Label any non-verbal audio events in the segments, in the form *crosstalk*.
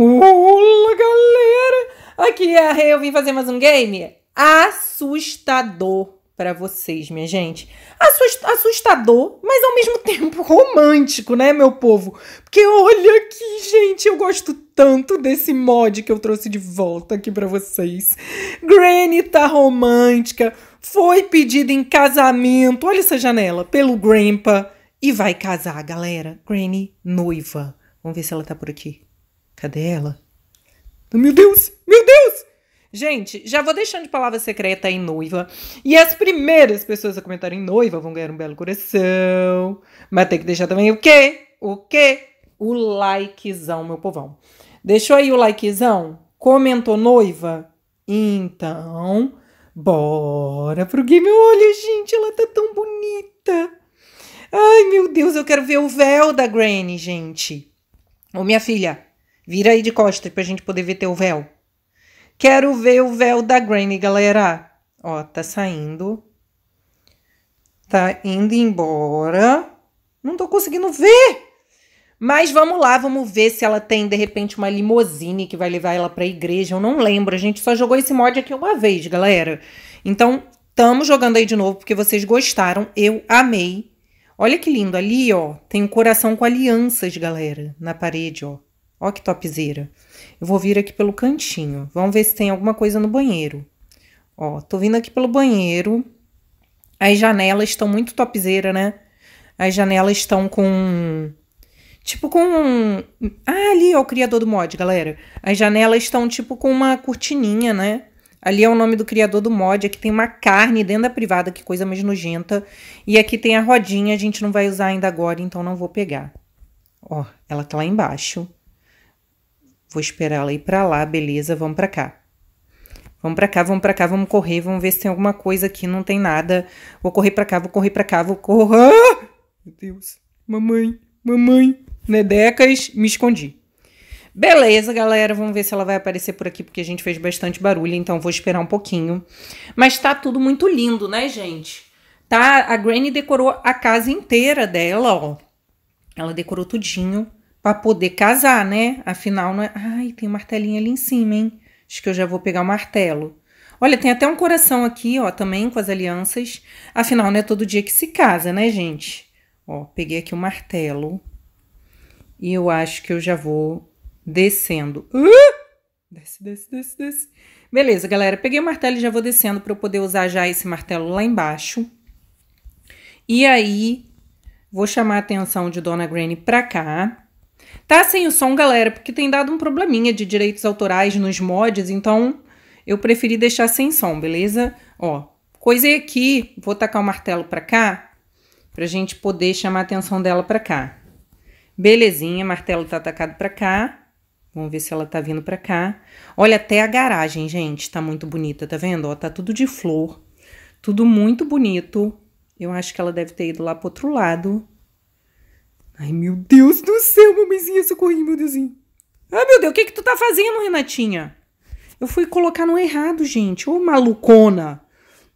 Olá, galera! Aqui é a rei eu vim fazer mais um game assustador para vocês, minha gente. assustador, mas ao mesmo *laughs* tempo romântico, né, meu povo? Porque olha aqui, gente, eu gosto tanto desse mod que eu trouxe de volta aqui para vocês. Granny tá romântica, foi pedida em casamento, olha essa janela, pelo Grandpa e vai casar, galera. Granny noiva. Vamos ver se ela tá por aqui. Cadê ela? Meu Deus! Meu Deus! Gente, já vou deixando de palavra secreta em noiva. E as primeiras pessoas a comentarem noiva vão ganhar um belo coração. Mas tem que deixar também o quê? O quê? O likezão, meu povão. Deixou aí o likezão? Comentou noiva? Então, bora pro game. Olha, gente, ela tá tão bonita. Ai, meu Deus, eu quero ver o véu da Granny, gente. Ô, minha filha, Vira aí de costa pra gente poder ver teu véu. Quero ver o véu da Granny, galera. Ó, tá saindo. Tá indo embora. Não tô conseguindo ver. Mas vamos lá, vamos ver se ela tem de repente uma limusine que vai levar ela para a igreja. Eu não lembro, a gente só jogou esse mod aqui uma vez, galera. Então, tamo jogando aí de novo porque vocês gostaram, eu amei. Olha que lindo ali, ó, tem um coração com alianças, galera, na parede, ó. Ó que topzeira. Eu vou vir aqui pelo cantinho. Vamos ver se tem alguma coisa no banheiro. Ó, tô vindo aqui pelo banheiro. As janelas estão muito topzeira, né? As janelas estão com... Tipo com... Ah, ali é o criador do mod, galera. As janelas estão tipo com uma cortininha, né? Ali é o nome do criador do mod. Aqui tem uma carne dentro da privada, que coisa mais nojenta. E aqui tem a rodinha, a gente não vai usar ainda agora, então não vou pegar. Ó, ela tá lá embaixo. Vou esperar ela ir para lá, beleza, vamos para cá. Vamos para cá, vamos para cá, vamos correr, vamos ver se tem alguma coisa aqui, não tem nada. Vou correr para cá, vou correr para cá, vou correr. Ah! Meu Deus. Mamãe, mamãe, Nedecas, me escondi. Beleza, galera, vamos ver se ela vai aparecer por aqui, porque a gente fez bastante barulho, então vou esperar um pouquinho. Mas tá tudo muito lindo, né, gente? Tá, a Granny decorou a casa inteira dela, ó. Ela decorou tudinho para poder casar, né? Afinal, não é. Ai, tem um martelinho ali em cima, hein? Acho que eu já vou pegar o martelo. Olha, tem até um coração aqui, ó, também com as alianças. Afinal, não é todo dia que se casa, né, gente? Ó, peguei aqui o martelo. E eu acho que eu já vou descendo. Uh! Desce, desce, desce, desce. Beleza, galera. Peguei o martelo e já vou descendo para eu poder usar já esse martelo lá embaixo. E aí, vou chamar a atenção de Dona Granny para cá. Tá sem o som, galera, porque tem dado um probleminha de direitos autorais nos mods, então eu preferi deixar sem som, beleza? Ó, coisei aqui, vou tacar o martelo pra cá, pra gente poder chamar a atenção dela pra cá. Belezinha, martelo tá atacado pra cá. Vamos ver se ela tá vindo pra cá. Olha, até a garagem, gente, tá muito bonita, tá vendo? Ó, tá tudo de flor, tudo muito bonito. Eu acho que ela deve ter ido lá pro outro lado. Ai, meu Deus do céu, mamãezinha, socorri, meu Deusinho. Ai, ah, meu Deus, o que que tu tá fazendo, Renatinha? Eu fui colocar no errado, gente. Ô, malucona.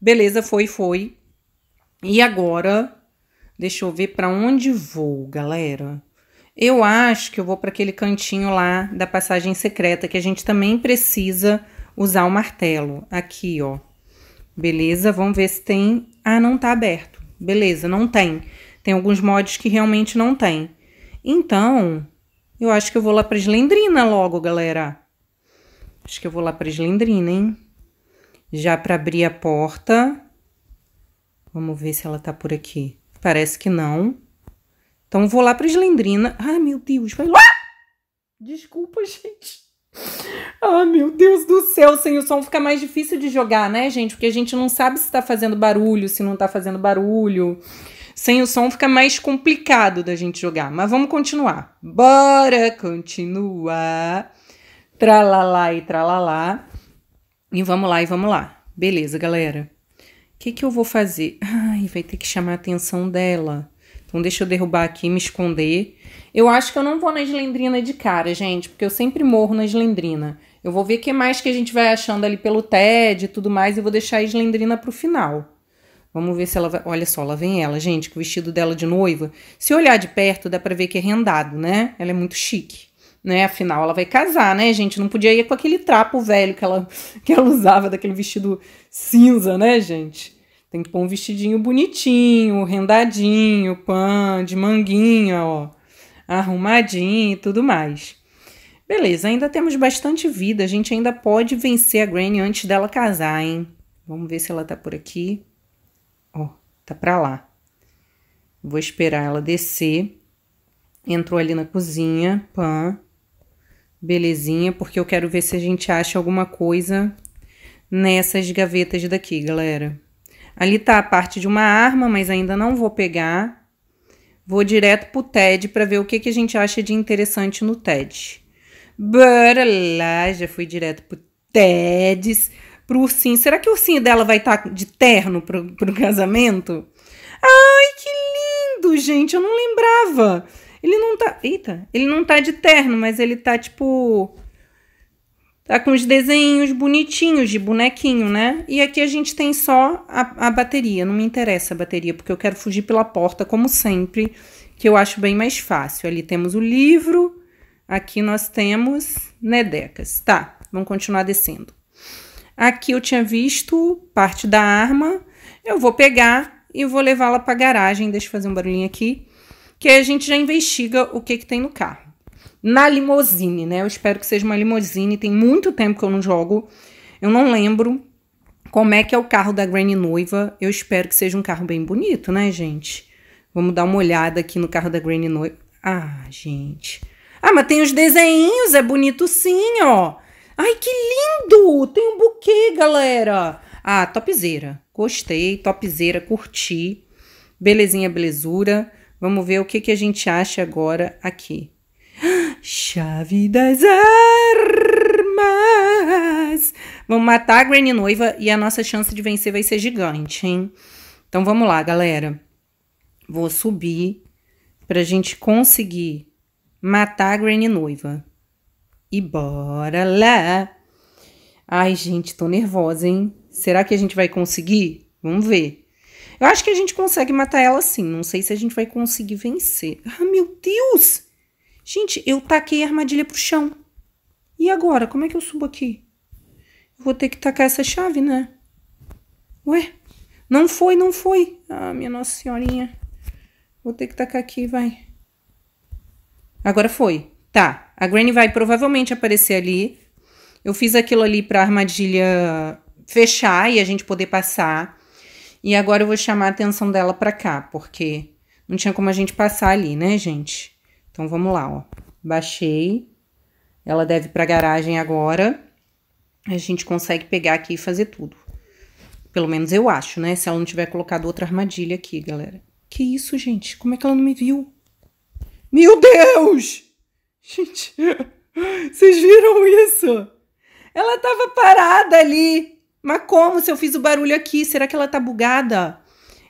Beleza, foi, foi. E agora, deixa eu ver para onde vou, galera. Eu acho que eu vou para aquele cantinho lá da passagem secreta, que a gente também precisa usar o martelo. Aqui, ó. Beleza, vamos ver se tem... Ah, não tá aberto. Beleza, não tem. Tem alguns mods que realmente não tem. Então, eu acho que eu vou lá para Slendrina logo, galera. Acho que eu vou lá para Slendrina, hein? Já para abrir a porta. Vamos ver se ela tá por aqui. Parece que não. Então vou lá para Slendrina. Ai, ah, meu Deus, vai lá! Desculpa, *laughs* gente. Ah, meu Deus do céu, sem o som fica mais difícil de jogar, né, gente? Porque a gente não sabe se tá fazendo barulho, se não tá fazendo barulho. Sem o som fica mais complicado da gente jogar, mas vamos continuar. Bora continuar. Tralalá e tralalá. E vamos lá e vamos lá. Beleza, galera. O que, que eu vou fazer? Ai, vai ter que chamar a atenção dela. Então deixa eu derrubar aqui, e me esconder. Eu acho que eu não vou na Slendrina de cara, gente, porque eu sempre morro na Slendrina. Eu vou ver o que mais que a gente vai achando ali pelo TED e tudo mais e vou deixar a para pro final. Vamos ver se ela vai. Olha só, lá vem ela, gente, com o vestido dela de noiva. Se olhar de perto, dá pra ver que é rendado, né? Ela é muito chique. Né? Afinal, ela vai casar, né, gente? Não podia ir com aquele trapo velho que ela, *laughs* que ela usava, daquele vestido cinza, né, gente? Tem que pôr um vestidinho bonitinho, rendadinho, pan, de manguinha, ó, arrumadinho e tudo mais. Beleza, ainda temos bastante vida, a gente ainda pode vencer a Granny antes dela casar, hein? Vamos ver se ela tá por aqui tá pra lá. Vou esperar ela descer. Entrou ali na cozinha, pã. Belezinha, porque eu quero ver se a gente acha alguma coisa nessas gavetas daqui, galera. Ali tá a parte de uma arma, mas ainda não vou pegar. Vou direto pro TED para ver o que, que a gente acha de interessante no TED. Bora lá, já fui direto pro TEDs pro ursinho. Será que o ursinho dela vai estar tá de terno pro, pro casamento? Ai, que lindo, gente! Eu não lembrava. Ele não tá. Eita, ele não tá de terno, mas ele tá tipo. Tá com os desenhos bonitinhos de bonequinho, né? E aqui a gente tem só a, a bateria. Não me interessa a bateria, porque eu quero fugir pela porta, como sempre, que eu acho bem mais fácil. Ali temos o livro, aqui nós temos Nedecas. Tá, vamos continuar descendo. Aqui eu tinha visto parte da arma. Eu vou pegar e vou levá-la para a garagem. Deixa eu fazer um barulhinho aqui. Que aí a gente já investiga o que, que tem no carro. Na limousine, né? Eu espero que seja uma limousine. Tem muito tempo que eu não jogo. Eu não lembro como é que é o carro da Granny Noiva. Eu espero que seja um carro bem bonito, né, gente? Vamos dar uma olhada aqui no carro da Granny Noiva. Ah, gente. Ah, mas tem os desenhinhos. É bonito sim, ó. Ai, que lindo! Tem um buquê, galera! Ah, topzeira. Gostei, topzeira, curti. Belezinha, belezura. Vamos ver o que, que a gente acha agora aqui. Chave das armas. Vamos matar a Granny noiva e a nossa chance de vencer vai ser gigante, hein? Então vamos lá, galera. Vou subir pra gente conseguir matar a Granny noiva e bora lá! Ai, gente, tô nervosa, hein? Será que a gente vai conseguir? Vamos ver. Eu acho que a gente consegue matar ela sim. Não sei se a gente vai conseguir vencer. Ah, meu Deus! Gente, eu taquei a armadilha pro chão. E agora? Como é que eu subo aqui? Eu vou ter que tacar essa chave, né? Ué? Não foi, não foi. Ah, minha nossa senhorinha. Vou ter que tacar aqui, vai. Agora foi. Tá. A Granny vai provavelmente aparecer ali. Eu fiz aquilo ali para a armadilha fechar e a gente poder passar. E agora eu vou chamar a atenção dela para cá, porque não tinha como a gente passar ali, né, gente? Então vamos lá, ó. Baixei. Ela deve para a garagem agora. A gente consegue pegar aqui e fazer tudo. Pelo menos eu acho, né? Se ela não tiver colocado outra armadilha aqui, galera. Que isso, gente? Como é que ela não me viu? Meu Deus! Gente, vocês viram isso? Ela tava parada ali. Mas como se eu fiz o barulho aqui? Será que ela tá bugada?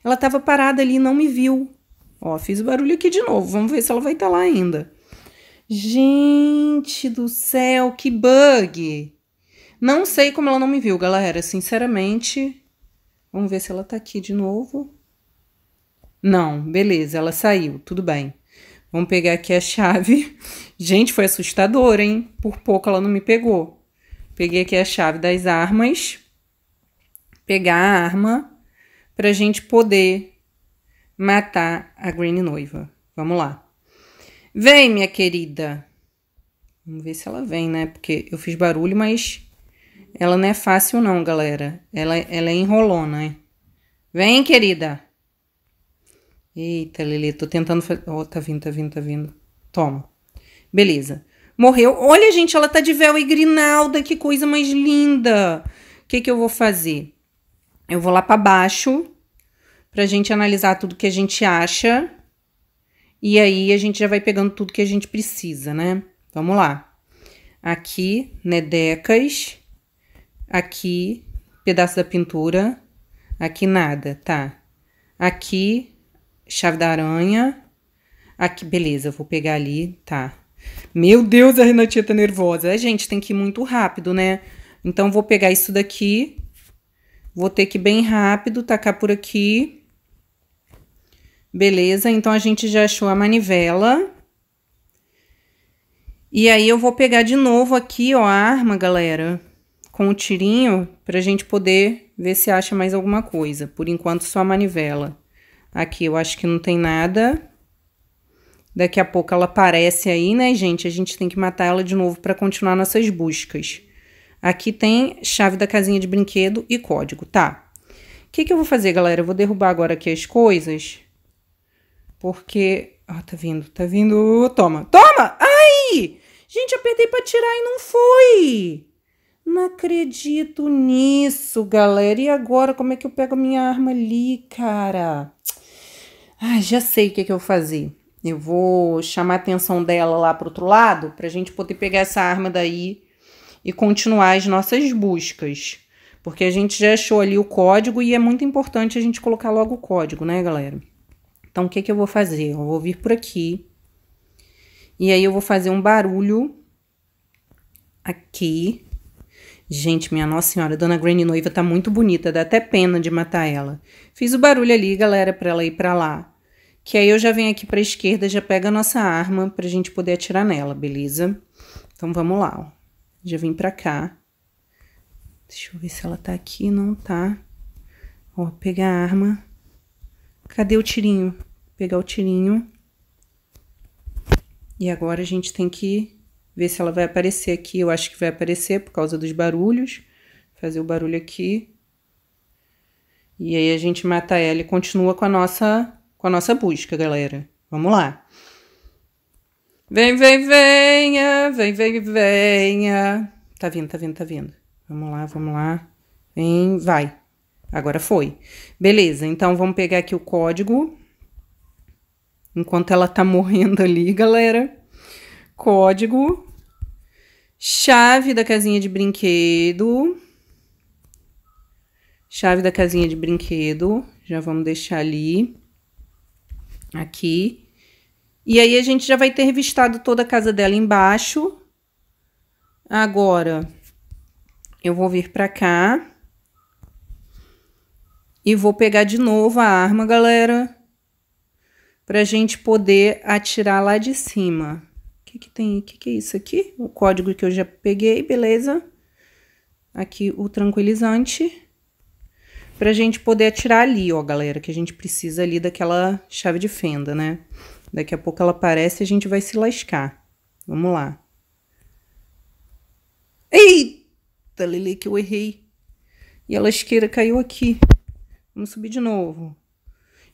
Ela tava parada ali e não me viu. Ó, fiz o barulho aqui de novo. Vamos ver se ela vai estar tá lá ainda. Gente do céu, que bug! Não sei como ela não me viu, galera. Sinceramente, vamos ver se ela tá aqui de novo. Não, beleza, ela saiu, tudo bem. Vamos pegar aqui a chave. *laughs* Gente, foi assustador, hein? Por pouco ela não me pegou. Peguei aqui a chave das armas. Pegar a arma pra gente poder matar a Green Noiva. Vamos lá. Vem, minha querida. Vamos ver se ela vem, né? Porque eu fiz barulho, mas ela não é fácil não, galera. Ela, ela é enrolona, né? Vem, querida. Eita, Lili, tô tentando fazer. oh, tá vindo, tá vindo, tá vindo. Toma. Beleza. Morreu. Olha, gente, ela tá de véu e grinalda, que coisa mais linda. O que que eu vou fazer? Eu vou lá para baixo pra gente analisar tudo que a gente acha. E aí a gente já vai pegando tudo que a gente precisa, né? Vamos lá. Aqui, nedecas. Aqui, pedaço da pintura. Aqui nada, tá. Aqui, Chave da aranha. Aqui, beleza, vou pegar ali, tá. Meu Deus, a Renatinha tá nervosa. É, gente, tem que ir muito rápido, né? Então, vou pegar isso daqui. Vou ter que ir bem rápido, tacar por aqui. Beleza, então a gente já achou a manivela. E aí, eu vou pegar de novo aqui, ó, a arma, galera. Com o tirinho, pra gente poder ver se acha mais alguma coisa. Por enquanto, só a manivela. Aqui eu acho que não tem nada. Daqui a pouco ela aparece aí, né, gente? A gente tem que matar ela de novo para continuar nossas buscas. Aqui tem chave da casinha de brinquedo e código, tá? O que, que eu vou fazer, galera? Eu vou derrubar agora aqui as coisas. Porque... Ó, tá vindo, tá vindo. Toma, toma! Ai! Gente, apertei pra tirar e não foi! Não acredito nisso, galera. E agora, como é que eu pego a minha arma ali, cara? Ah, já sei o que, é que eu vou fazer. Eu vou chamar a atenção dela lá para outro lado para a gente poder pegar essa arma daí e continuar as nossas buscas. Porque a gente já achou ali o código e é muito importante a gente colocar logo o código, né, galera? Então, o que, é que eu vou fazer? Eu vou vir por aqui. E aí, eu vou fazer um barulho aqui. Gente, minha Nossa Senhora, Dona Granny noiva tá muito bonita, dá até pena de matar ela. Fiz o barulho ali, galera, pra ela ir pra lá. Que aí eu já venho aqui para a esquerda, já pego a nossa arma para a gente poder atirar nela, beleza? Então vamos lá, ó. Já vim para cá. Deixa eu ver se ela tá aqui, não tá. Ó, pegar a arma. Cadê o tirinho? Pegar o tirinho. E agora a gente tem que ver se ela vai aparecer aqui. Eu acho que vai aparecer por causa dos barulhos. Fazer o barulho aqui. E aí a gente mata ela e continua com a nossa com a nossa busca, galera. Vamos lá. Vem, vem, venha, vem, vem, venha. Tá vindo, tá vindo, tá vindo. Vamos lá, vamos lá. Vem, vai. Agora foi. Beleza, então vamos pegar aqui o código. Enquanto ela tá morrendo ali, galera. Código. Chave da casinha de brinquedo. Chave da casinha de brinquedo. Já vamos deixar ali. Aqui. E aí a gente já vai ter revistado toda a casa dela embaixo. Agora, eu vou vir pra cá. E vou pegar de novo a arma, galera. Pra gente poder atirar lá de cima. O que que tem? O que que é isso aqui? O código que eu já peguei, beleza. Aqui o tranquilizante pra gente poder atirar ali, ó, galera, que a gente precisa ali daquela chave de fenda, né? Daqui a pouco ela aparece e a gente vai se lascar. Vamos lá. Eita, Lele, que eu errei. E a lasqueira caiu aqui. Vamos subir de novo.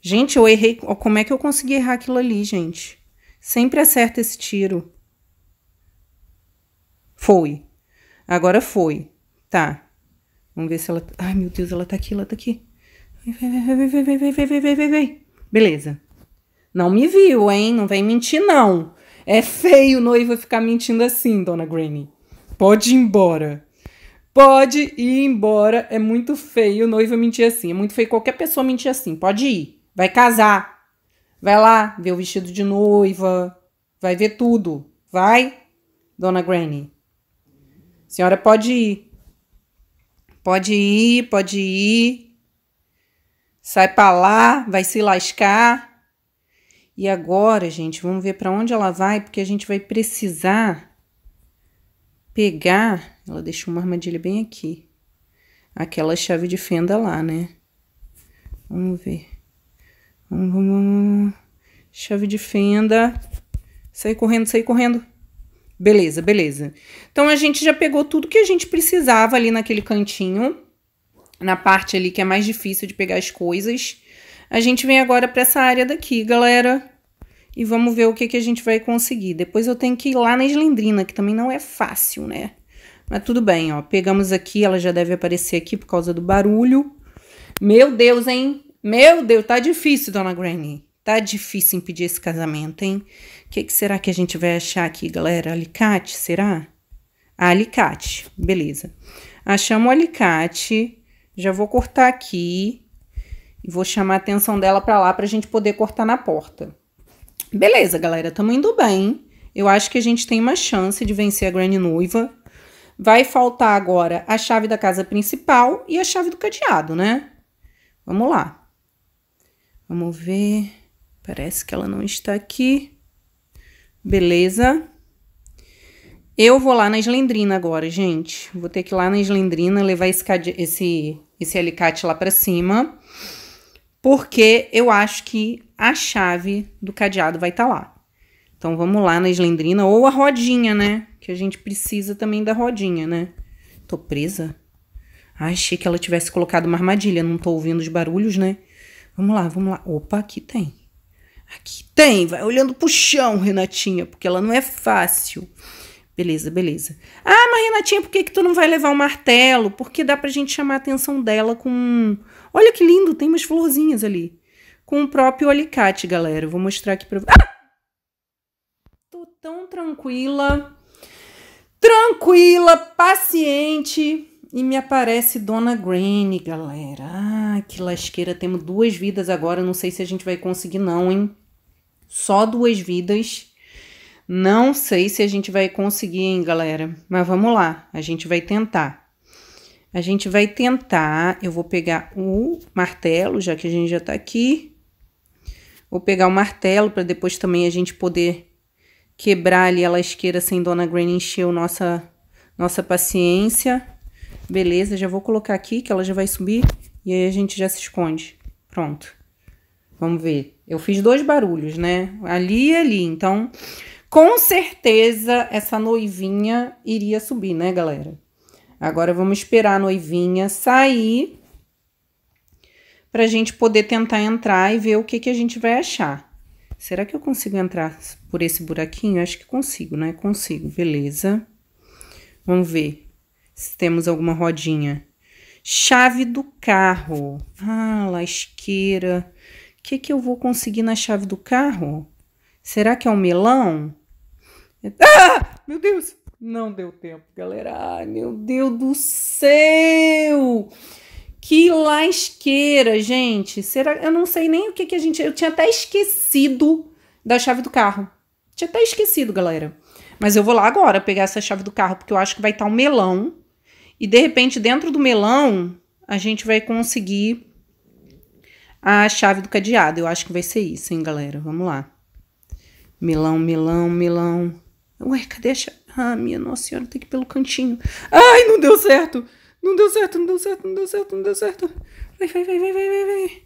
Gente, eu errei. Ó, como é que eu consegui errar aquilo ali, gente? Sempre acerta esse tiro. Foi. Agora foi. Tá. Vamos ver se ela. Ai, meu Deus, ela tá aqui, ela tá aqui. Vem, vem, vem, vem, vem, vem, vem, vem, vem. Beleza. Não me viu, hein? Não vem mentir, não. É feio o noivo ficar mentindo assim, dona Granny. Pode ir embora. Pode ir embora. É muito feio o noivo mentir assim. É muito feio qualquer pessoa mentir assim. Pode ir. Vai casar. Vai lá ver o vestido de noiva. Vai ver tudo. Vai, dona Granny. Senhora pode ir. Pode ir, pode ir. Sai para lá, vai se lascar. E agora, gente, vamos ver para onde ela vai, porque a gente vai precisar pegar. Ela deixou uma armadilha bem aqui. Aquela chave de fenda lá, né? Vamos ver. Vamos, vamos, vamos. Chave de fenda. Sai correndo, sai correndo. Beleza, beleza. Então a gente já pegou tudo que a gente precisava ali naquele cantinho, na parte ali que é mais difícil de pegar as coisas. A gente vem agora para essa área daqui, galera, e vamos ver o que, que a gente vai conseguir. Depois eu tenho que ir lá na eslendrina, que também não é fácil, né? Mas tudo bem, ó. Pegamos aqui, ela já deve aparecer aqui por causa do barulho. Meu Deus, hein? Meu Deus, tá difícil, dona Granny. Tá difícil impedir esse casamento, hein? O que, que, será que a gente vai achar aqui, galera? Alicate, será? Ah, alicate, beleza. Achamos o alicate, já vou cortar aqui e vou chamar a atenção dela para lá para a gente poder cortar na porta. Beleza, galera, Tamo indo bem. Eu acho que a gente tem uma chance de vencer a grande noiva. Vai faltar agora a chave da casa principal e a chave do cadeado, né? Vamos lá. Vamos ver... Parece que ela não está aqui. Beleza. Eu vou lá na eslendrina agora, gente. Vou ter que ir lá na eslendrina, levar esse, esse, esse alicate lá para cima. Porque eu acho que a chave do cadeado vai estar tá lá. Então, vamos lá na eslendrina ou a rodinha, né? Que a gente precisa também da rodinha, né? Tô presa? Ai, achei que ela tivesse colocado uma armadilha. Não tô ouvindo os barulhos, né? Vamos lá, vamos lá. Opa, aqui tem. Aqui tem, vai olhando pro chão, Renatinha, porque ela não é fácil. Beleza, beleza. Ah, mas Renatinha, por que, que tu não vai levar o um martelo? Porque dá pra gente chamar a atenção dela com. Olha que lindo, tem umas florzinhas ali. Com o próprio alicate, galera. Eu vou mostrar aqui pra. Ah! Tô tão tranquila. Tranquila, paciente e me aparece Dona Granny, galera. Ah, que lasqueira. Temos duas vidas agora. Não sei se a gente vai conseguir, não, hein? Só duas vidas. Não sei se a gente vai conseguir, hein, galera. Mas vamos lá. A gente vai tentar. A gente vai tentar. Eu vou pegar o martelo, já que a gente já tá aqui. Vou pegar o martelo para depois também a gente poder quebrar ali a lasqueira sem Dona Granny encher nossa, nossa paciência. Beleza, já vou colocar aqui que ela já vai subir e aí a gente já se esconde. Pronto. Vamos ver. Eu fiz dois barulhos, né? Ali e ali. Então, com certeza essa noivinha iria subir, né, galera? Agora vamos esperar a noivinha sair para a gente poder tentar entrar e ver o que, que a gente vai achar. Será que eu consigo entrar por esse buraquinho? Acho que consigo, né? Consigo, beleza. Vamos ver se temos alguma rodinha. Chave do carro. Ah, lasqueira. O que, que eu vou conseguir na chave do carro? Será que é um melão? Ah! Meu Deus! Não deu tempo, galera. Ai, meu Deus do céu! Que lasqueira, gente. Será? Eu não sei nem o que, que a gente. Eu tinha até esquecido da chave do carro. Tinha até esquecido, galera. Mas eu vou lá agora pegar essa chave do carro, porque eu acho que vai estar um melão. E de repente, dentro do melão, a gente vai conseguir a chave do cadeado. Eu acho que vai ser isso, hein, galera? Vamos lá. Melão, melão, melão. Ué, cadê a chave? Ah, minha nossa senhora, tem que ir pelo cantinho. Ai, não deu certo! Não deu certo, não deu certo, não deu certo, não deu certo. Vai, vai, vai, vai, vai, vai, vai.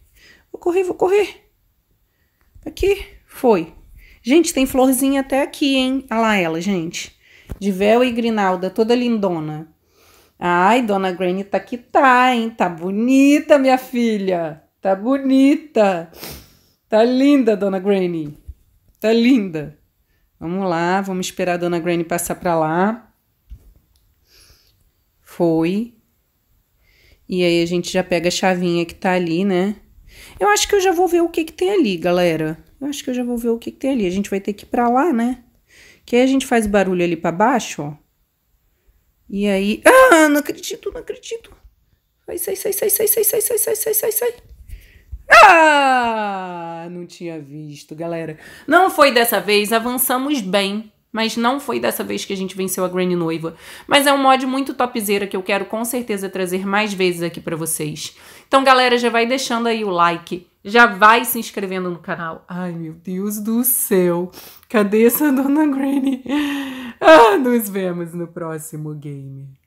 Vou correr, vou correr. Aqui, foi. Gente, tem florzinha até aqui, hein? Olha lá ela, gente. De véu e grinalda, toda lindona. Ai, dona Granny tá que tá, hein? Tá bonita, minha filha. Tá bonita. Tá linda, dona Granny. Tá linda. Vamos lá, vamos esperar a dona Granny passar para lá. Foi. E aí a gente já pega a chavinha que tá ali, né? Eu acho que eu já vou ver o que que tem ali, galera. Eu acho que eu já vou ver o que que tem ali. A gente vai ter que ir pra lá, né? Que aí a gente faz barulho ali para baixo, ó. E aí, ah, não acredito, não acredito. Sai, sai, sai, sai, sai, sai, sai, sai, sai, sai, sai, sai. Ah, não tinha visto, galera. Não foi dessa vez, avançamos bem. Mas não foi dessa vez que a gente venceu a Granny Noiva. Mas é um mod muito topzera que eu quero com certeza trazer mais vezes aqui para vocês. Então, galera, já vai deixando aí o like. Já vai se inscrevendo no canal. Ai, meu Deus do céu. Cadê essa dona Granny? *laughs* Ah, nos vemos no próximo game.